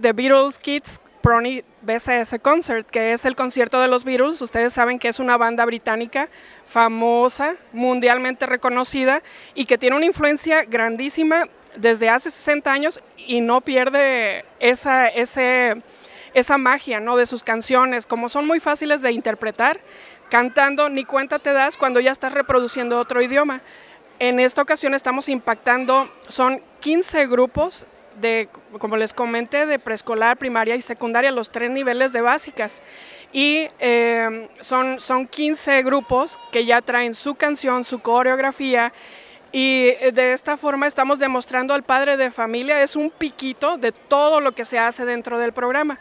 The Beatles Kids Prony BCS Concert, que es el concierto de los Beatles. Ustedes saben que es una banda británica famosa, mundialmente reconocida y que tiene una influencia grandísima desde hace 60 años y no pierde esa, ese, esa magia ¿no? de sus canciones, como son muy fáciles de interpretar, cantando ni cuenta te das cuando ya estás reproduciendo otro idioma. En esta ocasión estamos impactando, son 15 grupos de, como les comenté, de preescolar, primaria y secundaria, los tres niveles de básicas. Y em, son, son 15 grupos que ya traen su canción, su coreografía. Y eh, de esta forma estamos demostrando al padre de familia, es un piquito de todo lo que se hace dentro del programa.